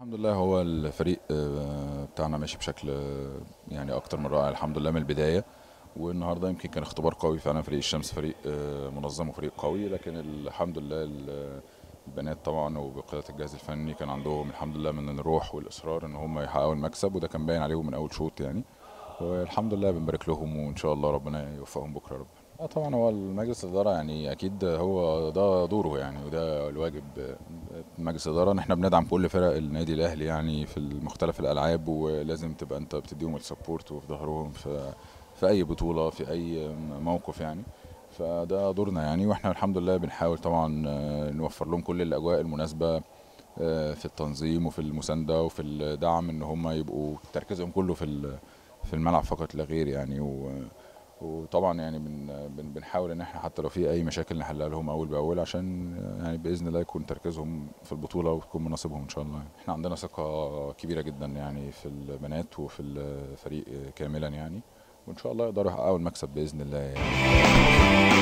الحمد لله هو الفريق آه، بتاعنا ماشي بشكل آه، يعني اكتر من رائع الحمد لله من البدايه والنهارده يمكن كان اختبار قوي فعلا فريق الشمس فريق آه، منظم وفريق قوي لكن الحمد لله البنات طبعا وبقياده الجهاز الفني كان عندهم الحمد لله من الروح والاصرار ان هم يحققوا المكسب وده كان باين عليهم من اول شوط يعني والحمد لله بنبارك لهم وان شاء الله ربنا يوفقهم بكره رب اه طبعا هو المجلس الاداره يعني اكيد هو ده دوره يعني وده الواجب مجلس الاداره ان احنا بندعم كل فرق النادي الاهلي يعني في مختلف الالعاب ولازم تبقى انت بتديهم السبورت وفي ظهرهم في في اي بطوله في اي موقف يعني فده دورنا يعني واحنا الحمد لله بنحاول طبعا آه، نوفر لهم كل الاجواء المناسبه آه، في التنظيم وفي المسانده وفي الدعم ان هم يبقوا تركيزهم كله في في الملعب فقط لا غير يعني و وطبعا يعني بن بنحاول ان احنا حتى لو في اي مشاكل نحلها لهم اول باول عشان يعني باذن الله يكون تركيزهم في البطوله وتكون مناسبهم ان شاء الله يعني. احنا عندنا ثقه كبيره جدا يعني في البنات وفي الفريق كاملا يعني وان شاء الله يقدروا يحققوا المكسب باذن الله يعني.